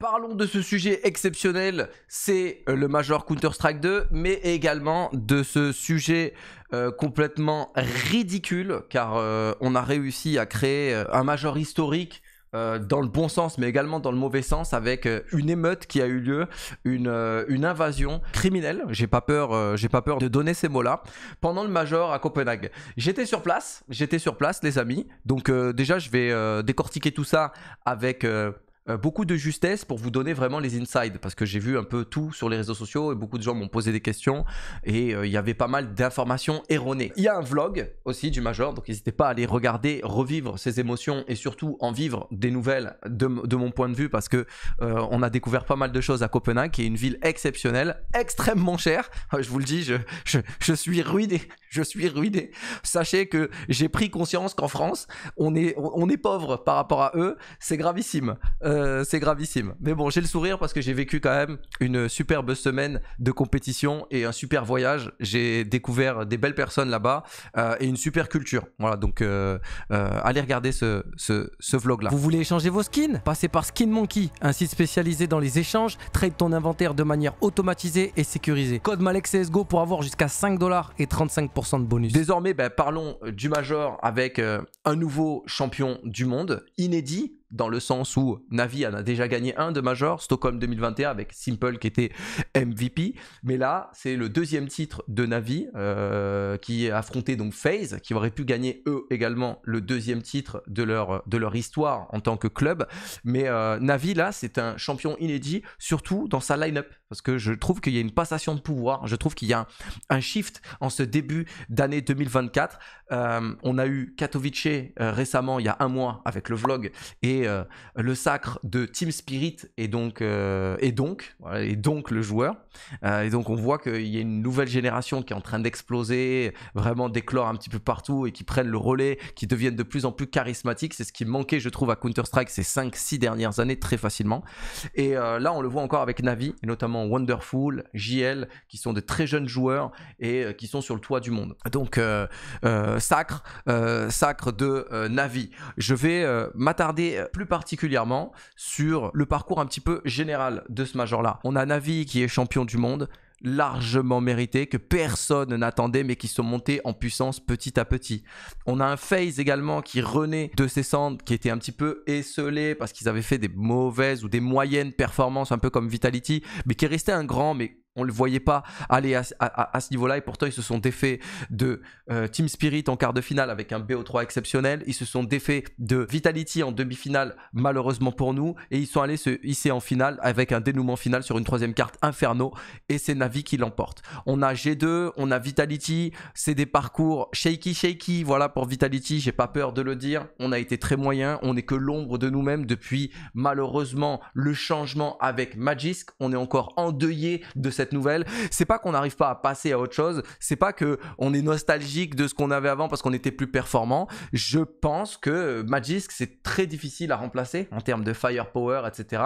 Parlons de ce sujet exceptionnel, c'est euh, le Major Counter-Strike 2, mais également de ce sujet euh, complètement ridicule, car euh, on a réussi à créer un Major historique dans le bon sens, mais également dans le mauvais sens, avec une émeute qui a eu lieu, une, une invasion criminelle. J'ai pas peur, j'ai pas peur de donner ces mots-là. Pendant le major à Copenhague, j'étais sur place, j'étais sur place, les amis. Donc déjà, je vais décortiquer tout ça avec euh, beaucoup de justesse pour vous donner vraiment les insides parce que j'ai vu un peu tout sur les réseaux sociaux et beaucoup de gens m'ont posé des questions et euh, il y avait pas mal d'informations erronées. Il y a un vlog aussi du Major, donc n'hésitez pas à aller regarder, revivre ses émotions et surtout en vivre des nouvelles de, de mon point de vue parce que euh, on a découvert pas mal de choses à Copenhague qui est une ville exceptionnelle, extrêmement chère. Je vous le dis, je, je, suis ruiné, je suis ruiné. Sachez que j'ai pris conscience qu'en France, on est, on est pauvre par rapport à eux, c'est gravissime. Euh, c'est gravissime. Mais bon, j'ai le sourire parce que j'ai vécu quand même une superbe semaine de compétition et un super voyage. J'ai découvert des belles personnes là-bas euh, et une super culture. Voilà, donc euh, allez regarder ce, vlog-là. Vous voulez échanger vos skins Passez par Skin Monkey, un site spécialisé dans les échanges. Trade ton inventaire de manière automatisée et sécurisée. Code CSGO pour avoir jusqu'à 5 dollars et 35% de bonus. Désormais, ben, parlons du Major avec un nouveau champion du monde, inédit dans le sens où Navi en a déjà gagné un de major, Stockholm 2021 avec Simple qui était MVP. Mais là, c'est le deuxième titre de Navi euh, qui est affronté donc FaZe, qui aurait pu gagner eux également le deuxième titre de leur, de leur histoire en tant que club. Mais euh, Navi, là, c'est un champion inédit, surtout dans sa line-up. Parce que je trouve qu'il y a une passation de pouvoir, je trouve qu'il y a un, shift en ce début d'année 2024. Euh, on a eu Katowice récemment, il y a un mois, avec le vlog. Et euh, le sacre de Team Spirit et donc, euh, et donc, et donc le joueur. Euh, et donc on voit qu'il y a une nouvelle génération qui est en train d'exploser, vraiment d'éclore un petit peu partout et qui prennent le relais, qui deviennent de plus en plus charismatiques. C'est ce qui manquait, je trouve, à Counter-Strike ces 5-6 dernières années très facilement. Et là, on le voit encore avec Navi, et notamment Wonderful, JL, qui sont de très jeunes joueurs et qui sont sur le toit du monde. Donc, sacre, sacre de Navi. Je vais m'attarder plus particulièrement sur le parcours un petit peu général de ce major-là. On a Navi qui est champion du monde, largement mérité, que personne n'attendait, mais qui sont montés en puissance petit à petit. On a un FaZe également qui renaît de ses cendres, qui était un petit peu esselé parce qu'ils avaient fait des mauvaises ou des moyennes performances, un peu comme Vitality, mais qui est resté un grand, mais on ne le voyait pas aller à, ce niveau-là et pourtant ils se sont défaits de euh, Team Spirit en quart de finale avec un BO3 exceptionnel. Ils se sont défaits de Vitality en demi-finale malheureusement pour nous et ils sont allés se hisser en finale avec un dénouement final sur une troisième carte Inferno et c'est Navi qui l'emporte. On a G2, on a Vitality, c'est des parcours shaky shaky. Voilà pour Vitality, j'ai pas peur de le dire. On a été très moyen, on n'est que l'ombre de nous-mêmes depuis malheureusement le changement avec Magisk. On est encore endeuillé de cette nouvelle, c'est pas qu'on n'arrive pas à passer à autre chose, c'est pas que on est nostalgique de ce qu'on avait avant parce qu'on était plus performant. Je pense que Magisk c'est très difficile à remplacer en termes de firepower, etc.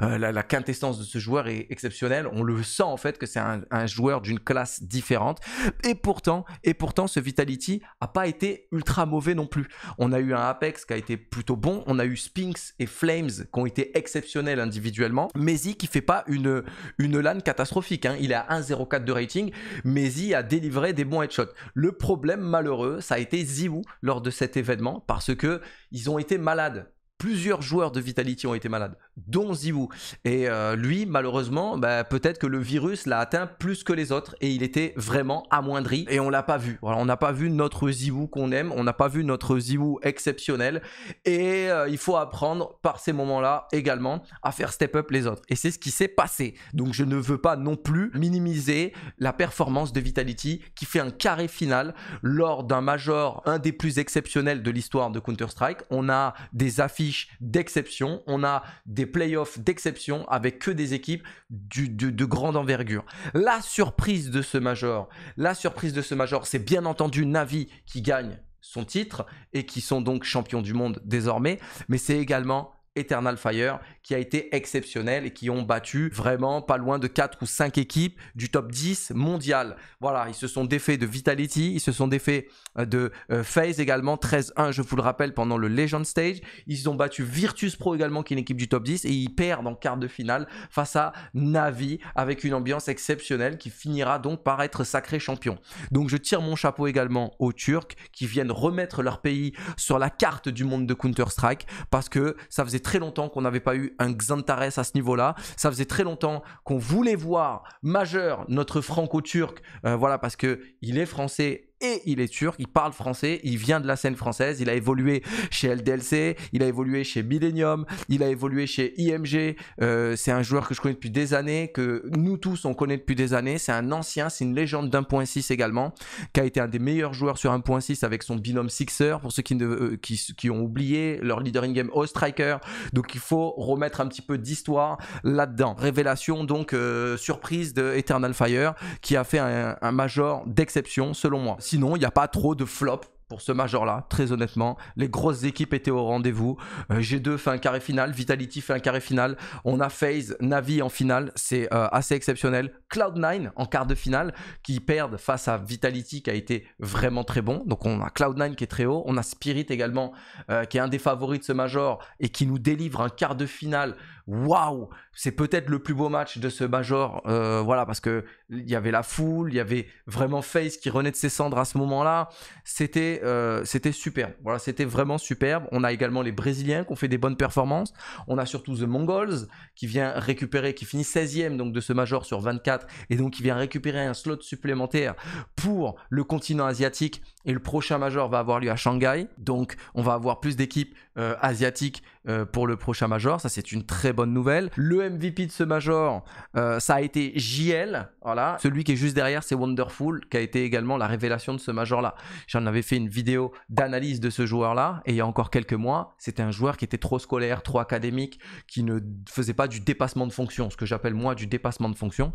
Euh, la, quintessence de ce joueur est exceptionnelle. On le sent en fait que c'est un, joueur d'une classe différente. Et pourtant, et pourtant, ce Vitality a pas été ultra mauvais non plus. On a eu un Apex qui a été plutôt bon. On a eu Sphinx et Flames qui ont été exceptionnels individuellement. Maisy qui fait pas une, une LAN catastrophique. Hein. il est à 1,04 de rating, mais il a délivré des bons headshots. Le problème malheureux, ça a été Ziwu lors de cet événement parce que ils ont été malades plusieurs joueurs de Vitality ont été malades, dont Ziwu. Et euh, lui, malheureusement, bah, peut-être que le virus l'a atteint plus que les autres et il était vraiment amoindri et on l'a pas vu. on n'a pas vu notre ZywOo qu'on aime, on n'a pas vu notre Ziwu exceptionnel et euh, il faut apprendre par ces moments-là également à faire step up les autres. Et c'est ce qui s'est passé. Donc je ne veux pas non plus minimiser la performance de Vitality qui fait un carré final lors d'un major, un des plus exceptionnels de l'histoire de Counter-Strike. On a des affiches d'exception. On a des playoffs d'exception avec que des équipes de grande envergure. La surprise de ce major, la surprise de ce major, c'est bien entendu Navi qui gagne son titre et qui sont donc champions du monde désormais, mais c'est également Eternal Fire qui a été exceptionnel et qui ont battu vraiment pas loin de 4 ou 5 équipes du top 10 mondial. Voilà, ils se sont défaits de Vitality, ils se sont défaits euh, de FaZe euh, également, 13-1 je vous le rappelle pendant le Legend Stage. Ils ont battu Virtus Pro également qui est une équipe du top 10 et ils perdent en quart de finale face à Navi avec une ambiance exceptionnelle qui finira donc par être sacré champion. Donc je tire mon chapeau également aux Turcs qui viennent remettre leur pays sur la carte du monde de Counter-Strike parce que ça faisait très longtemps qu'on n'avait pas eu un Xantares à ce niveau-là. Ça faisait très longtemps qu'on voulait voir majeur notre franco-turc, euh, voilà, parce que il est français et il est turc, il parle français, il vient de la scène française, il a évolué chez LDLC, il a évolué chez Millennium, il a évolué chez IMG, euh, c'est un joueur que je connais depuis des années, que nous tous on connaît depuis des années, c'est un ancien, c'est une légende d'1.6 également, qui a été un des meilleurs joueurs sur 1.6 avec son binôme Sixer, pour ceux qui, euh, qui, ont oublié leur leader in-game au striker, donc il faut remettre un petit peu d'histoire là-dedans. Révélation donc euh, surprise de Eternal Fire, qui a fait un, un major d'exception selon moi sinon, il n'y a pas trop de flop pour ce major-là, très honnêtement. Les grosses équipes étaient au rendez-vous. Euh, G2 fait un carré final, Vitality fait un carré final. On a FaZe, Navi en finale, c'est euh, assez exceptionnel. Cloud9 en quart de finale, qui perdent face à Vitality qui a été vraiment très bon. Donc on a Cloud9 qui est très haut. On a Spirit également, euh, qui est un des favoris de ce major et qui nous délivre un quart de finale waouh, c'est peut-être le plus beau match de ce Major. Euh, voilà, parce que il y avait la foule, il y avait vraiment Face qui renaît de ses cendres à ce moment-là. C'était, euh, c'était superbe. Voilà, c'était vraiment superbe. On a également les Brésiliens qui ont fait des bonnes performances. On a surtout The Mongols qui vient récupérer, qui finit 16e donc de ce Major sur 24 et donc qui vient récupérer un slot supplémentaire pour le continent asiatique et le prochain major va avoir lieu à Shanghai. Donc on va avoir plus d'équipes euh, asiatiques euh, pour le prochain major. Ça c'est une très bonne nouvelle. Le MVP de ce major, euh, ça a été JL. Voilà. Celui qui est juste derrière, c'est Wonderful, qui a été également la révélation de ce major-là. J'en avais fait une vidéo d'analyse de ce joueur-là, et il y a encore quelques mois, c'était un joueur qui était trop scolaire, trop académique, qui ne faisait pas du dépassement de fonction, ce que j'appelle moi du dépassement de fonction.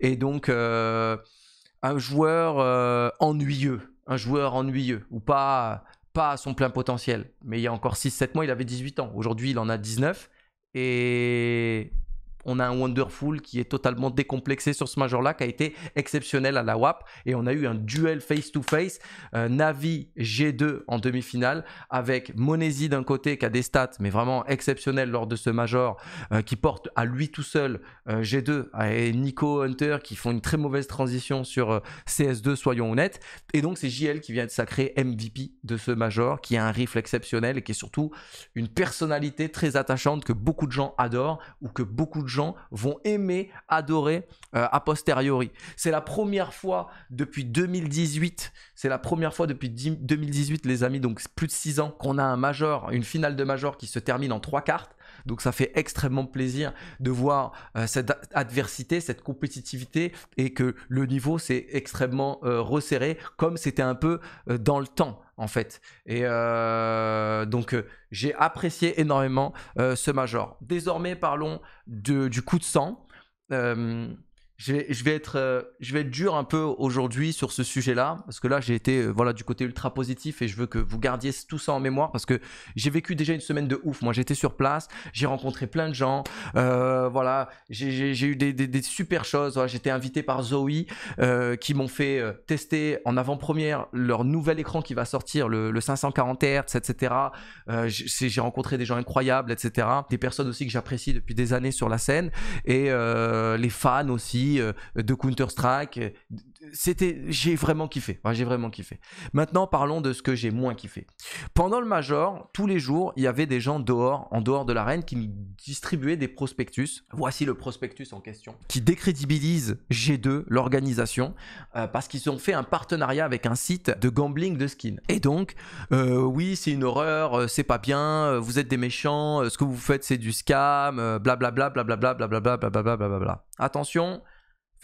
Et donc un joueur ennuyeux un joueur ennuyeux ou pas, pas à son plein potentiel. Mais il y a encore 6-7 mois, il avait 18 ans. Aujourd'hui, il en a 19. Et on a un Wonderful qui est totalement décomplexé sur ce major-là, qui a été exceptionnel à la WAP. Et on a eu un duel face-to-face, euh, Navi G2 en demi-finale, avec Monesi d'un côté qui a des stats, mais vraiment exceptionnel lors de ce major, euh, qui porte à lui tout seul euh, G2 et Nico Hunter qui font une très mauvaise transition sur CS2, soyons honnêtes. Et donc c'est JL qui vient de sacrer MVP de ce major, qui a un rifle exceptionnel et qui est surtout une personnalité très attachante que beaucoup de gens adorent ou que beaucoup de gens vont aimer, adorer euh, a posteriori. C'est la première fois depuis 2018, c'est la première fois depuis 2018 les amis, donc plus de 6 ans qu'on a un major, une finale de major qui se termine en 3 cartes. Donc ça fait extrêmement plaisir de voir euh, cette adversité, cette compétitivité et que le niveau s'est extrêmement euh, resserré comme c'était un peu euh, dans le temps en fait. Et donc j'ai apprécié énormément ce major. Désormais parlons du coup de sang. Euh, je vais, être, dur un peu aujourd'hui sur ce sujet-là, parce que là j'ai été euh, voilà du côté ultra positif et je veux que vous gardiez tout ça en mémoire parce que j'ai vécu déjà une semaine de ouf. Moi j'étais sur place, j'ai rencontré plein de gens, euh, voilà, j'ai eu des, super choses. Voilà. J'étais invité par Zoe qui m'ont fait tester en avant-première leur nouvel écran qui va sortir, le, 540 Hz, etc. j'ai rencontré des gens incroyables, etc. Des personnes aussi que j'apprécie depuis des années sur la scène et les fans aussi euh, de Counter-Strike. Euh, c'était, j'ai vraiment kiffé. Enfin, j'ai vraiment kiffé. Maintenant, parlons de ce que j'ai moins kiffé. Pendant le Major, tous les jours, il y avait des gens dehors, en dehors de l'arène, qui me distribuaient des prospectus. Voici le prospectus en question, qui décrédibilise G2, l'organisation, euh, parce qu'ils ont fait un partenariat avec un site de gambling de skins. Et donc, oui, c'est une horreur, c'est pas bien, vous êtes des méchants, ce que vous faites, c'est du scam, blablabla, blablabla, blablabla, blablabla, blablabla. Attention,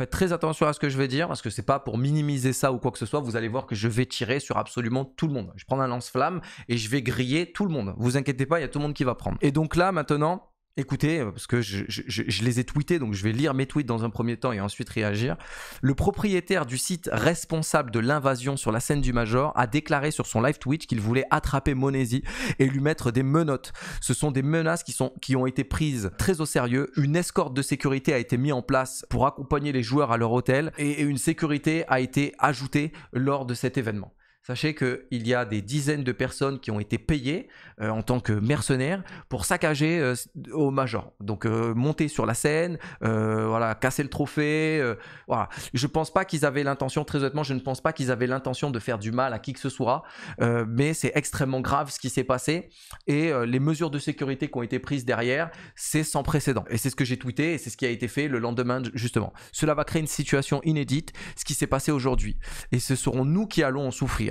Faites très attention à ce que je vais dire parce que c'est pas pour minimiser ça ou quoi que ce soit. Vous allez voir que je vais tirer sur absolument tout le monde. Je prends un lance-flamme et je vais griller tout le monde. Vous inquiétez pas, il y a tout le monde qui va prendre. Et donc là, maintenant, écoutez, euh, parce que je, les ai tweetés, donc je vais lire mes tweets dans un premier temps et ensuite réagir. Le propriétaire du site responsable de l'invasion sur la scène du Major a déclaré sur son live Twitch qu'il voulait attraper Monesi et lui mettre des menottes. Ce sont des menaces qui, sont, qui ont été prises très au sérieux. Une escorte de sécurité a été mise en place pour accompagner les joueurs à leur hôtel et une sécurité a été ajoutée lors de cet événement. Sachez qu'il y a des dizaines de personnes qui ont été payées euh, en tant que mercenaires pour saccager euh, au Major. Donc euh, monter sur la scène, voilà, casser le trophée. voilà. Je pense pas qu'ils avaient l'intention, très honnêtement, je ne pense pas qu'ils avaient l'intention de faire du mal à qui que ce soit. mais c'est extrêmement grave ce qui s'est passé. Et les mesures de sécurité qui ont été prises derrière, c'est sans précédent. Et c'est ce que j'ai tweeté et c'est ce qui a été fait le lendemain, justement. Cela va créer une situation inédite, ce qui s'est passé aujourd'hui. Et ce seront nous qui allons en souffrir.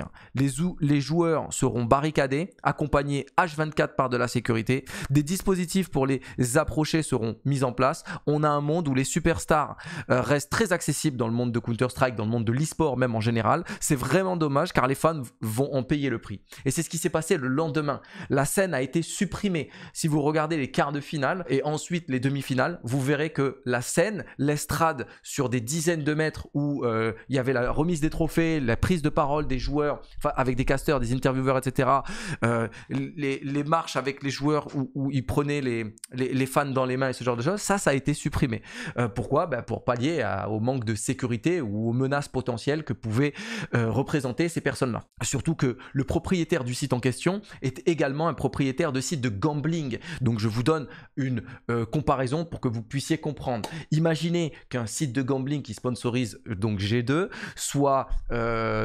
Les, joueurs seront barricadés, accompagnés H24 par de la sécurité. Des dispositifs pour les approcher seront mis en place. On a un monde où les superstars euh, restent très accessibles dans le monde de Counter-Strike, dans le monde de l'e-sport même en général. C'est vraiment dommage car les fans vont en payer le prix. Et c'est ce qui s'est passé le lendemain. La scène a été supprimée. Si vous regardez les quarts de finale et ensuite les demi-finales, vous verrez que la scène, l'estrade sur des dizaines de mètres où euh, il y avait la remise des trophées, la prise de parole des joueurs, avec des casteurs, des intervieweurs, etc. Euh, les, marches avec les joueurs où, ils prenaient les, fans dans les mains et ce genre de choses, ça, ça a été supprimé. Euh, pourquoi ben, Pour pallier au manque de sécurité ou aux menaces potentielles que pouvaient euh, représenter ces personnes-là. Surtout que le propriétaire du site en question est également un propriétaire de sites de gambling. Donc je vous donne une comparaison pour que vous puissiez comprendre. Imaginez qu'un site de gambling qui sponsorise donc G2 soit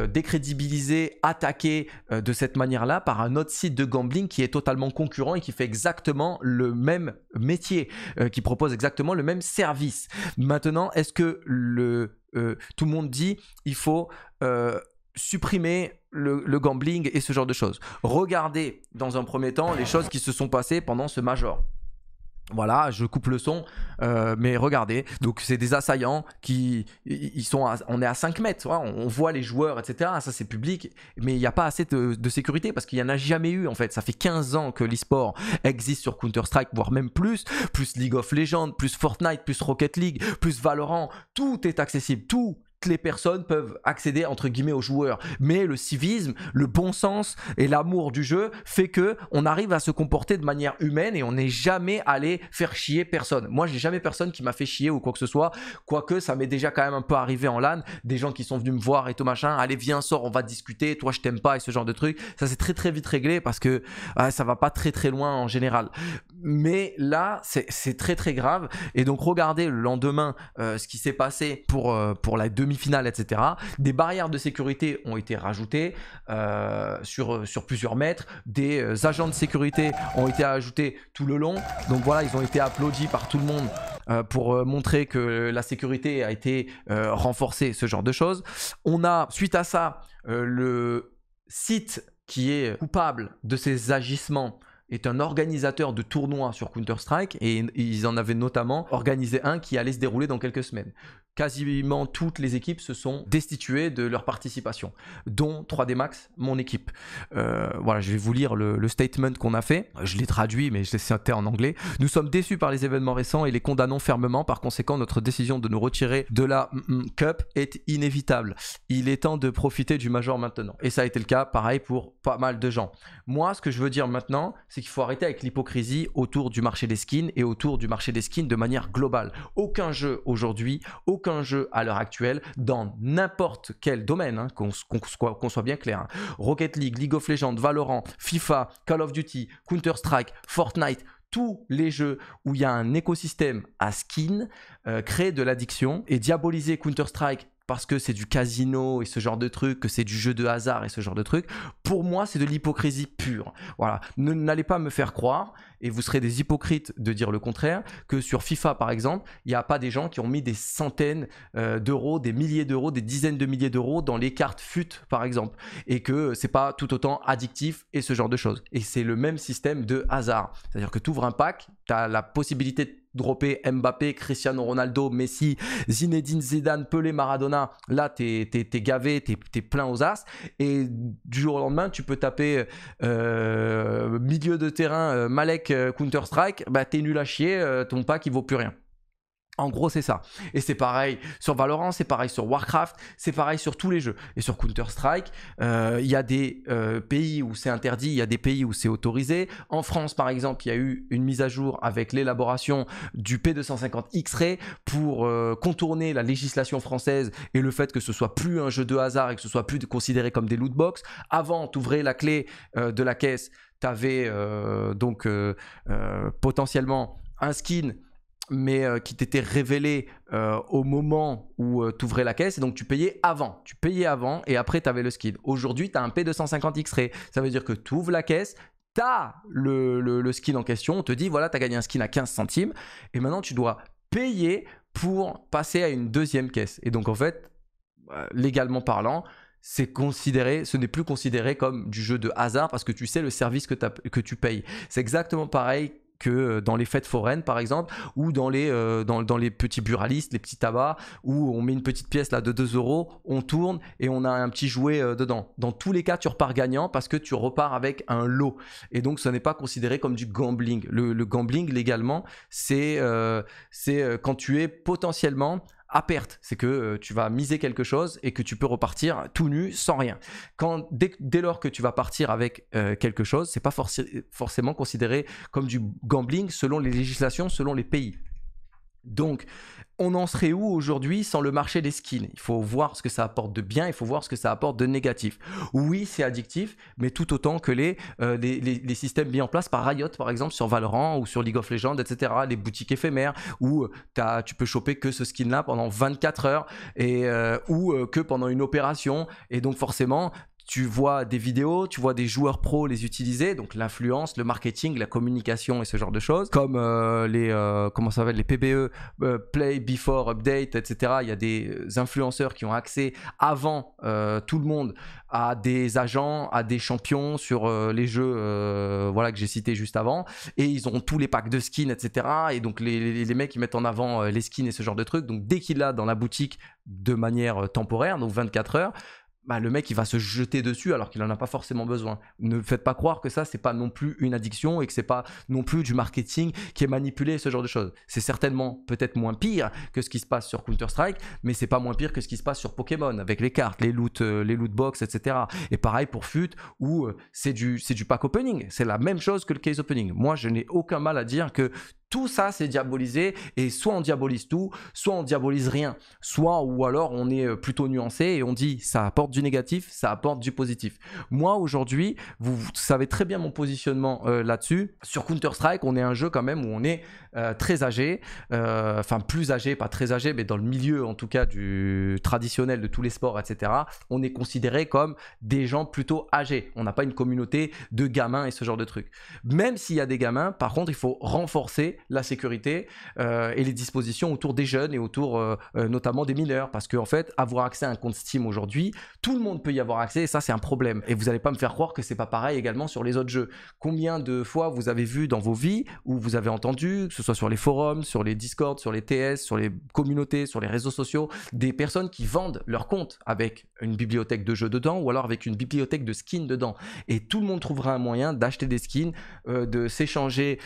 décrédibilisé attaqué euh, de cette manière-là par un autre site de gambling qui est totalement concurrent et qui fait exactement le même métier, euh, qui propose exactement le même service. Maintenant, est-ce que le, euh, tout le monde dit il faut supprimer le, le, gambling et ce genre de choses Regardez dans un premier temps les choses qui se sont passées pendant ce major. Voilà, je coupe le son, euh, mais regardez, donc c'est des assaillants qui, ils sont, on est à 5 mètres, on voit les joueurs, etc. Ça c'est public, mais il n'y a pas assez de, sécurité parce qu'il n'y en a jamais eu en fait. Ça fait 15 ans que l'e-sport existe sur Counter-Strike, voire même plus, plus League of Legends, plus Fortnite, plus Rocket League, plus Valorant, tout est accessible, tout, les personnes peuvent accéder entre guillemets aux joueurs. Mais le civisme, le bon sens et l'amour du jeu fait que on arrive à se comporter de manière humaine et on n'est jamais allé faire chier personne. Moi, j'ai jamais personne qui m'a fait chier ou quoi que ce soit, quoique ça m'est déjà quand même un peu arrivé en LAN, des gens qui sont venus me voir et tout machin, allez viens sort on va discuter, toi je t'aime pas et ce genre de truc. Ça c'est très très vite réglé parce que ah, ça va pas très très loin en général mais là, c'est très très grave. Et donc, regardez le lendemain euh, ce qui s'est passé pour, euh, pour la demi-finale, etc. Des barrières de sécurité ont été rajoutées euh, sur, sur plusieurs mètres. Des agents de sécurité ont été ajoutés tout le long. Donc voilà, ils ont été applaudis par tout le monde pour montrer que la sécurité a été renforcée, ce genre de choses. On a, suite à ça, le site qui est coupable de ces agissements est un organisateur de tournois sur Counter-Strike et ils en avaient notamment organisé un qui allait se dérouler dans quelques semaines quasiment toutes les équipes se sont destituées de leur participation, dont 3D Max, mon équipe. Euh, voilà, je vais vous lire le, statement qu'on a fait. Je l'ai traduit, mais je l'ai en anglais. Nous sommes déçus par les événements récents et les condamnons fermement. Par conséquent, notre décision de nous retirer de la mm, mm, Cup est inévitable. Il est temps de profiter du Major maintenant. Et ça a été le cas, pareil, pour pas mal de gens. Moi, ce que je veux dire maintenant, c'est qu'il faut arrêter avec l'hypocrisie autour du marché des skins et autour du marché des skins de manière globale. Aucun jeu aujourd'hui, aucun jeu à l'heure actuelle dans n'importe quel domaine, hein, qu'on soit, bien clair. Hein. Rocket League, League of Legends, Valorant, FIFA, Call of Duty, Counter-Strike, Fortnite, tous les jeux où il y a un écosystème à skin euh, créer de l'addiction et diaboliser Counter-Strike parce que c'est du casino et ce genre de truc, que c'est du jeu de hasard et ce genre de truc, pour moi c'est de l'hypocrisie pure. Voilà, n'allez pas me faire croire et vous serez des hypocrites de dire le contraire, que sur FIFA par exemple, il n'y a pas des gens qui ont mis des centaines euh, d'euros, des milliers d'euros, des dizaines de milliers d'euros dans les cartes FUT par exemple, et que ce n'est pas tout autant addictif et ce genre de choses. Et c'est le même système de hasard, c'est-à-dire que tu ouvres un pack, tu as la possibilité de dropper Mbappé, Cristiano Ronaldo, Messi, Zinedine Zidane, Pelé, Maradona. Là, t'es es, gavé, t'es es plein aux as. Et du jour au lendemain, tu peux taper euh, milieu de terrain euh, Malek euh, Counter-Strike, bah t'es nul à chier, euh, ton pack il vaut plus rien. En gros, c'est ça. Et c'est pareil sur Valorant, c'est pareil sur Warcraft, c'est pareil sur tous les jeux. Et sur Counter-Strike, euh, il y a des euh, pays où c'est interdit, il y a des pays où c'est autorisé. En France, par exemple, il y a eu une mise à jour avec l'élaboration du P250 X-Ray pour euh, contourner la législation française et le fait que ce soit plus un jeu de hasard et que ce soit plus considéré comme des loot box. Avant, ouvrais la clé de la caisse, avais donc potentiellement un skin mais euh, qui t'était révélé euh, au moment où euh, t'ouvrais tu ouvrais la caisse. Et donc, tu payais avant. Tu payais avant et après, tu avais le skin. Aujourd'hui, tu as un P250 X-Ray. Ça veut dire que tu ouvres la caisse, tu as le, le, skin en question. On te dit, voilà, tu as gagné un skin à 15 centimes. Et maintenant, tu dois payer pour passer à une deuxième caisse. Et donc, en fait, légalement parlant, c'est considéré, ce n'est plus considéré comme du jeu de hasard parce que tu sais le service que, que tu payes. C'est exactement pareil euh, dans les fêtes foraines, par exemple, ou dans les, euh, dans, les petits buralistes, les petits tabacs, où on met une petite pièce là de 2 euros, on tourne et on a un petit jouet euh, dedans. Dans tous les cas, tu repars gagnant parce que tu repars avec un lot. Et donc, ce n'est pas considéré comme du gambling. Le, gambling, légalement, c'est quand tu es potentiellement à perte. C'est que euh, tu vas miser quelque chose et que tu peux repartir tout nu sans rien. Quand, dès, lors que tu vas partir avec euh, quelque chose, c'est pas forcément considéré comme du gambling selon les législations, selon les pays. Donc, on en serait où aujourd'hui sans le marché des skins Il faut voir ce que ça apporte de bien, il faut voir ce que ça apporte de négatif. Oui, c'est addictif, mais tout autant que les, euh, systèmes mis en place par Riot, par exemple, sur Valorant ou sur League of Legends, etc. Les boutiques éphémères où euh, tu peux choper que ce skin-là pendant 24 heures et, euh, ou que pendant une opération. Et donc, forcément, tu vois des vidéos, tu vois des joueurs pros les utiliser, donc l'influence, le marketing, la communication et ce genre de choses, comme euh, les euh, comment ça les PBE, euh, play before update, etc. Il y a des influenceurs qui ont accès avant tout le monde à des agents, à des champions sur les jeux, voilà que j'ai cité juste avant, et ils ont tous les packs de skins, etc. Et donc les, mecs qui mettent en avant les skins et ce genre de trucs. Donc dès qu'il a dans la boutique de manière temporaire, donc 24 heures bah, le mec il va se jeter dessus alors qu'il n'en a pas forcément besoin. Ne faites pas croire que ça c'est pas non plus une addiction et que c'est pas non plus du marketing qui est manipulé ce genre de choses. C'est certainement peut-être moins pire que ce qui se passe sur Counter Strike, mais c'est pas moins pire que ce qui se passe sur Pokémon avec les cartes, les loot, euh, les loot box, etc. Et pareil pour FUT où euh, c'est du c'est du pack opening, c'est la même chose que le case opening. Moi je n'ai aucun mal à dire que tout ça, c'est diabolisé et soit on diabolise tout, soit on diabolise rien, soit ou alors on est euh, plutôt nuancé et on dit ça apporte du négatif, ça apporte du positif. Moi aujourd'hui, vous, savez très bien mon positionnement euh, là-dessus. Sur Counter-Strike, on est un jeu quand même où on est euh, très âgé, enfin plus âgé, pas très âgé, mais dans le milieu en tout cas du traditionnel de tous les sports, etc. On est considéré comme des gens plutôt âgés. On n'a pas une communauté de gamins et ce genre de trucs. Même s'il y a des gamins, par contre, il faut renforcer la sécurité euh, et les dispositions autour des jeunes et autour euh, euh, notamment des mineurs. Parce qu'en en fait, avoir accès à un compte Steam aujourd'hui, tout le monde peut y avoir accès et ça, c'est un problème. Et vous n'allez pas me faire croire que c'est pas pareil également sur les autres jeux. Combien de fois vous avez vu dans vos vies ou vous avez entendu, que ce soit sur les forums, sur les Discord, sur les TS, sur les communautés, sur les réseaux sociaux, des personnes qui vendent leur compte avec une bibliothèque de jeux dedans ou alors avec une bibliothèque de skins dedans. Et tout le monde trouvera un moyen d'acheter des skins, de s'échanger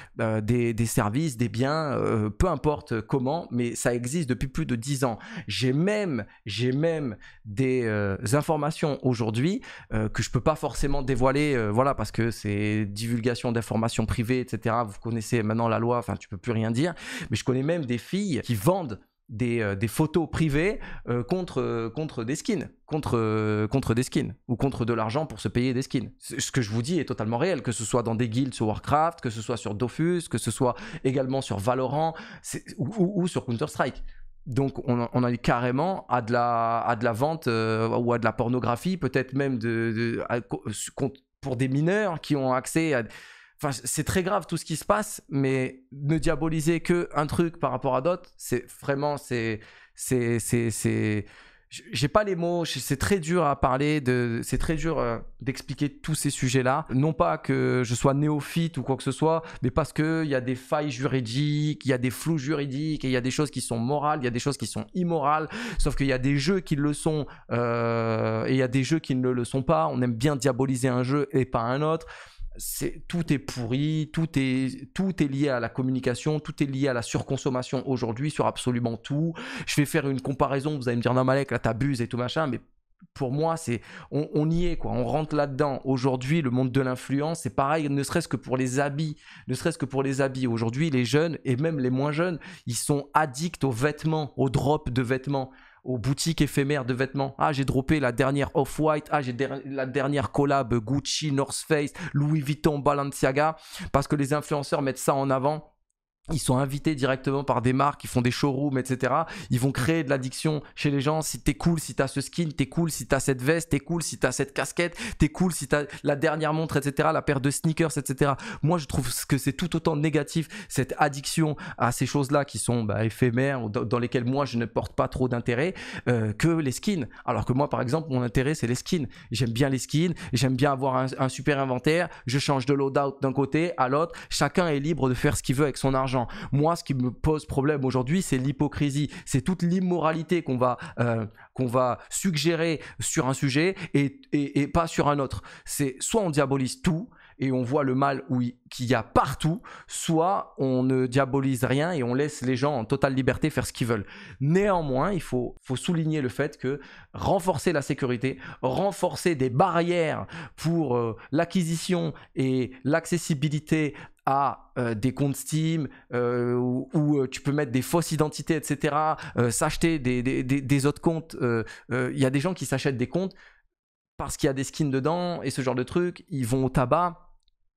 des, des services des biens, euh, peu importe comment, mais ça existe depuis plus de 10 ans. J'ai même, j'ai même des euh, informations aujourd'hui euh, que je ne peux pas forcément dévoiler, voilà, parce que c'est divulgation d'informations privées, etc. Vous connaissez maintenant la loi, enfin, tu peux plus rien dire. Mais je connais même des filles qui vendent euh, des, photos privées euh, contre, euh, contre des skins, contre, contre des skins, ou contre de l'argent pour se payer des skins. Ce que je vous dis est totalement réel, que ce soit dans des guilds sur Warcraft, que ce soit sur Dofus, que ce soit également sur Valorant ou, sur Counter-Strike. Donc on, on a eu carrément à de la, à de la vente ou à de la pornographie, peut-être même de, pour des mineurs qui ont accès à Enfin, c'est très grave tout ce qui se passe, mais ne diaboliser qu'un truc par rapport à d'autres, c'est vraiment, c'est, c'est, c'est, j'ai pas les mots, c'est très dur à parler, de, c'est très dur euh, d'expliquer tous ces sujets-là. Non pas que je sois néophyte ou quoi que ce soit, mais parce qu'il y a des failles juridiques, il y a des flous juridiques, il y a des choses qui sont morales, il y a des choses qui sont immorales, sauf qu'il y a des jeux qui le sont euh, et il y a des jeux qui ne le sont pas. On aime bien diaboliser un jeu et pas un autre tout est pourri, tout est lié à la communication, tout est lié à la surconsommation aujourd'hui sur absolument tout. Je vais faire une comparaison, vous allez me dire non Malek, là t'abuses et tout machin, mais pour moi, c'est on, y est quoi, on rentre là-dedans. Aujourd'hui, le monde de l'influence, c'est pareil, ne serait-ce que pour les habits, ne serait-ce que pour les habits. Aujourd'hui, les jeunes et même les moins jeunes, ils sont addicts aux vêtements, aux drops de vêtements aux boutiques éphémères de vêtements. Ah, j'ai droppé la dernière Off-White, ah, j'ai la dernière collab Gucci, North Face, Louis Vuitton, Balenciaga, parce que les influenceurs mettent ça en avant ils sont invités directement par des marques Ils font des showrooms, etc. Ils vont créer de l'addiction chez les gens. Si t'es cool, si t'as ce skin, t'es cool, si t'as cette veste, t'es cool, si t'as cette casquette, t'es cool, si t'as la dernière montre, etc. La paire de sneakers, etc. Moi, je trouve que c'est tout autant négatif cette addiction à ces choses-là qui sont bah, éphémères dans lesquelles moi je ne porte pas trop d'intérêt euh, que les skins. Alors que moi, par exemple, mon intérêt c'est les skins. J'aime bien les skins, j'aime bien avoir un super inventaire. Je change de loadout d'un côté à l'autre. Chacun est libre de faire ce qu'il veut avec son argent. Moi, ce qui me pose problème aujourd'hui, c'est l'hypocrisie, c'est toute l'immoralité qu'on va, euh, va suggérer sur un sujet et, et pas sur un autre. C'est soit on diabolise tout, et on voit le mal qu'il y a partout, soit on ne diabolise rien et on laisse les gens en totale liberté faire ce qu'ils veulent. Néanmoins, il faut, souligner le fait que renforcer la sécurité, renforcer des barrières pour euh, l'acquisition et l'accessibilité à euh, des comptes Steam euh, où, tu peux mettre des fausses identités, etc., s'acheter des, des, autres comptes. Il y a des gens qui s'achètent des comptes parce qu'il y a des skins dedans et ce genre de trucs. Ils vont au tabac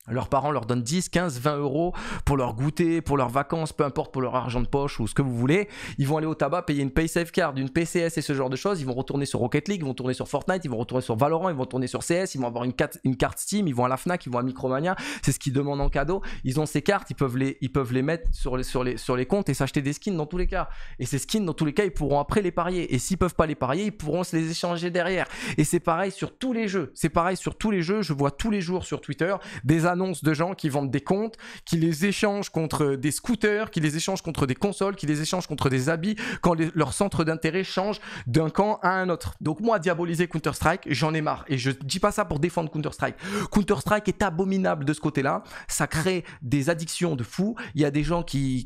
leurs parents leur donnent 10, 15, 20 euros pour leur goûter, pour leurs vacances, peu importe, pour leur argent de poche ou ce que vous voulez. Ils vont aller au tabac, payer une PaySafe Card, une PCS et ce genre de choses. Ils vont retourner sur Rocket League, ils vont tourner sur Fortnite, ils vont retourner sur Valorant, ils vont tourner sur CS, ils vont avoir une, carte, une carte Steam, ils vont à la FNAC, ils vont à Micromania. C'est ce qu'ils demandent en cadeau. Ils ont ces cartes, ils peuvent les, ils peuvent les mettre sur les, sur, les, sur les comptes et s'acheter des skins dans tous les cas. Et ces skins, dans tous les cas, ils pourront après les parier. Et s'ils peuvent pas les parier, ils pourront se les échanger derrière. Et c'est pareil sur tous les jeux. C'est pareil sur tous les jeux. Je vois tous les jours sur Twitter des annonce de gens qui vendent des comptes, qui les échangent contre des scooters, qui les échangent contre des consoles, qui les échangent contre des habits, quand leur centre d'intérêt change d'un camp à un autre. Donc moi, diaboliser Counter-Strike, j'en ai marre. Et je dis pas ça pour défendre Counter-Strike. Counter-Strike est abominable de ce côté-là. Ça crée des addictions de fous. Il y a des gens qui,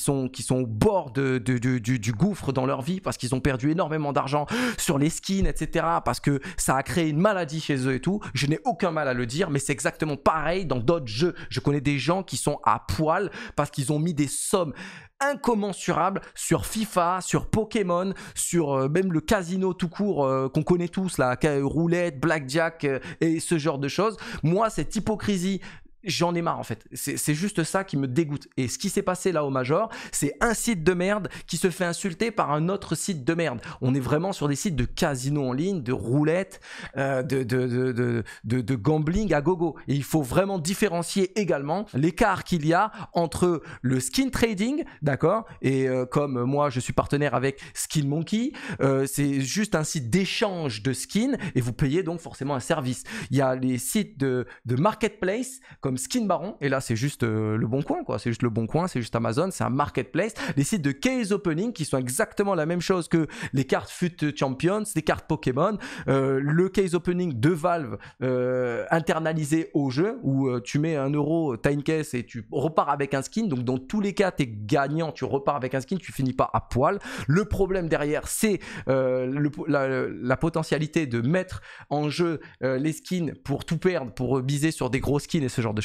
sont, au bord du gouffre dans leur vie parce qu'ils ont perdu énormément d'argent sur les skins, etc. Parce que ça a créé une maladie chez eux et tout. Je n'ai aucun mal à le dire, mais c'est exactement pareil dans d'autres jeux. Je connais des gens qui sont à poil parce qu'ils ont mis des sommes incommensurables sur FIFA, sur Pokémon, sur euh, même le casino tout court euh, qu'on connaît tous, la roulette, blackjack euh, et ce genre de choses. Moi, cette hypocrisie j'en ai marre en fait. C'est juste ça qui me dégoûte. Et ce qui s'est passé là au Major, c'est un site de merde qui se fait insulter par un autre site de merde. On est vraiment sur des sites de casino en ligne, de roulette, euh, de, de, gambling à gogo. Et il faut vraiment différencier également l'écart qu'il y a entre le skin trading, d'accord Et euh, comme moi je suis partenaire avec Skin Monkey, euh, c'est juste un site d'échange de skins et vous payez donc forcément un service. Il y a les sites de, de marketplace comme Skin Baron. Et là, c'est juste euh, le bon coin, quoi. C'est juste le bon coin, c'est juste Amazon, c'est un marketplace. Les sites de case opening qui sont exactement la même chose que les cartes FUT Champions, les cartes Pokémon, euh, le case opening de Valve euh, internalisé au jeu où tu mets un euro, t'as une caisse et tu repars avec un skin. Donc, dans tous les cas, t'es gagnant, tu repars avec un skin, tu finis pas à poil. Le problème derrière, c'est la, la, potentialité de mettre en jeu les skins pour tout perdre, pour biser sur des gros skins et ce genre de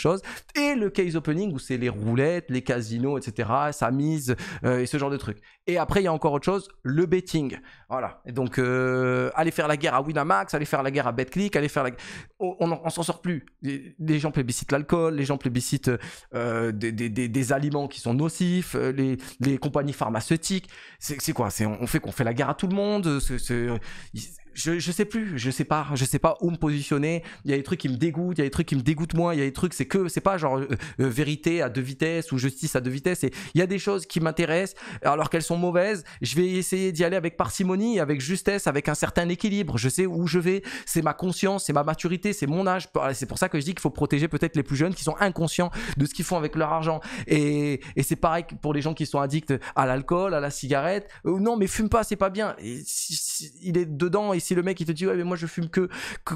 et le case opening où c'est les roulettes, les casinos, etc., sa mise euh, et ce genre de trucs. Et après, il y a encore autre chose, le betting. Voilà. donc, euh, aller faire la guerre à Winamax, aller faire la guerre à BetClick, aller faire la On, on, s'en sort plus. Les gens plébiscitent l'alcool, les gens plébiscitent euh, des, des, des, des, aliments qui sont nocifs, les, les compagnies pharmaceutiques. C'est quoi on, on fait qu'on fait la guerre à tout le monde je, je sais plus, je sais pas, je sais pas où me positionner. Il y a des trucs qui me dégoûtent, il y a des trucs qui me dégoûtent moins, il y a des trucs, c'est que, c'est pas genre euh, euh, vérité à deux vitesses ou justice à deux vitesses. Il y a des choses qui m'intéressent alors qu'elles sont mauvaises. Je vais essayer d'y aller avec parcimonie, avec justesse, avec un certain équilibre. Je sais où je vais, c'est ma conscience, c'est ma maturité, c'est mon âge. C'est pour ça que je dis qu'il faut protéger peut-être les plus jeunes qui sont inconscients de ce qu'ils font avec leur argent. Et, et c'est pareil pour les gens qui sont addicts à l'alcool, à la cigarette. Euh, non, mais fume pas, c'est pas bien. Et, il est dedans si le mec il te dit ouais mais moi je fume que,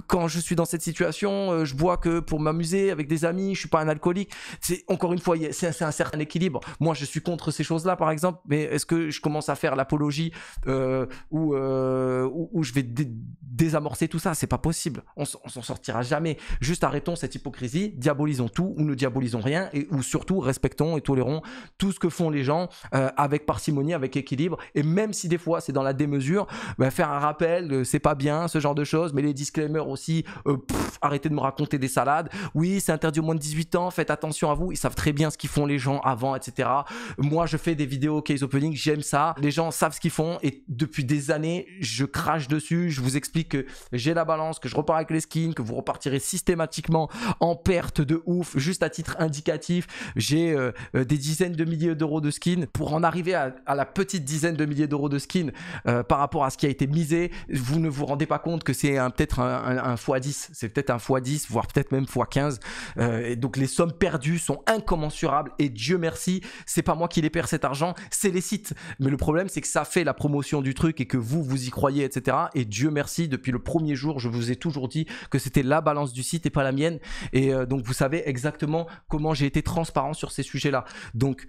quand je suis dans cette situation, euh, je bois que pour m'amuser avec des amis, je suis pas un alcoolique. C'est encore une fois c'est un certain équilibre. Moi je suis contre ces choses là par exemple, mais est-ce que je commence à faire l'apologie euh, euh, ou, je vais désamorcer tout ça C'est pas possible. On, s'en sortira jamais. Juste arrêtons cette hypocrisie, diabolisons tout ou ne diabolisons rien et surtout respectons et tolérons tout ce que font les gens avec parcimonie, avec équilibre et même si des fois c'est dans la démesure, bah, faire un rappel, c'est pas bien, ce genre de choses, mais les disclaimers aussi, euh, arrêtez de me raconter des salades, oui, c'est interdit au moins de 18 ans, faites attention à vous, ils savent très bien ce qu'ils font les gens avant, etc. Moi, je fais des vidéos case opening, j'aime ça, les gens savent ce qu'ils font, et depuis des années, je crache dessus, je vous explique que j'ai la balance, que je repars avec les skins, que vous repartirez systématiquement en perte de ouf, juste à titre indicatif, j'ai euh, euh, des dizaines de milliers d'euros de skins, pour en arriver à, la petite dizaine de milliers d'euros de skins par rapport à ce qui a été misé, vous ne vous vous rendez pas compte que c'est peut-être un, x10, c'est peut-être un x10, voire peut-être même x15. Euh, et donc les sommes perdues sont incommensurables et Dieu merci, c'est pas moi qui les perds cet argent, c'est les sites. Mais le problème c'est que ça fait la promotion du truc et que vous, vous y croyez, etc. Et Dieu merci, depuis le premier jour, je vous ai toujours dit que c'était la balance du site et pas la mienne. Et euh, donc vous savez exactement comment j'ai été transparent sur ces sujets-là. Donc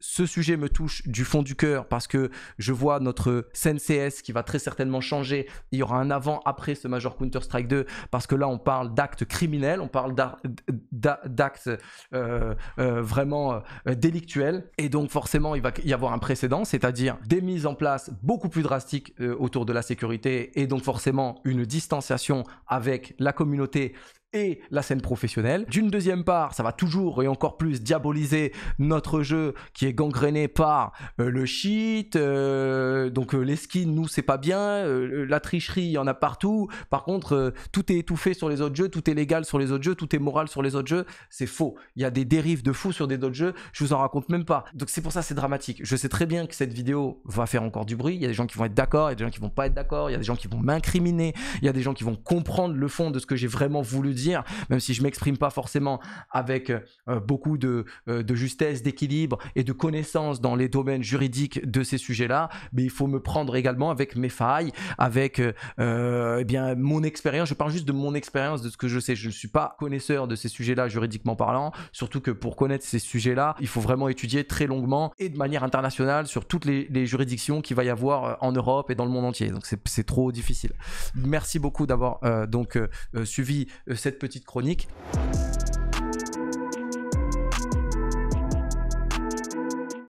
ce sujet me touche du fond du cœur parce que je vois notre cncs qui va très certainement changer. Il y aura un avant-après ce Major Counter-Strike 2 parce que là, on parle d'actes criminels, on parle d'actes euh, euh, vraiment euh, délictuels. Et donc, forcément, il va y avoir un précédent, c'est-à-dire des mises en place beaucoup plus drastiques autour de la sécurité et donc, forcément, une distanciation avec la communauté la scène professionnelle. D'une deuxième part, ça va toujours et encore plus diaboliser notre jeu qui est gangréné par euh, le shit, euh, donc euh, les skins, nous c'est pas bien, la tricherie, il y en a partout. Par contre, tout est étouffé sur les autres jeux, tout est légal sur les autres jeux, tout est moral sur les autres jeux. C'est faux. Il y a des dérives de fou sur des autres jeux, je vous en raconte même pas. Donc c'est pour ça c'est dramatique. Je sais très bien que cette vidéo va faire encore du bruit, il y a des gens qui vont être d'accord, il y a des gens qui vont pas être d'accord, il y a des gens qui vont m'incriminer, il y a des gens qui vont comprendre le fond de ce que j'ai vraiment voulu dire même si je m'exprime pas forcément avec euh, beaucoup euh, de, justesse, d'équilibre et de connaissance dans les domaines juridiques de ces sujets-là, mais il faut me prendre également avec mes failles, avec euh, eh bien mon expérience. Je parle juste de mon expérience, de ce que je sais. Je ne suis pas connaisseur de ces sujets-là juridiquement parlant, surtout que pour connaître ces sujets-là, il faut vraiment étudier très longuement et de manière internationale sur toutes les, juridictions qu'il va y avoir en Europe et dans le monde entier. Donc c'est trop difficile. Merci beaucoup d'avoir donc suivi cette cette petite chronique.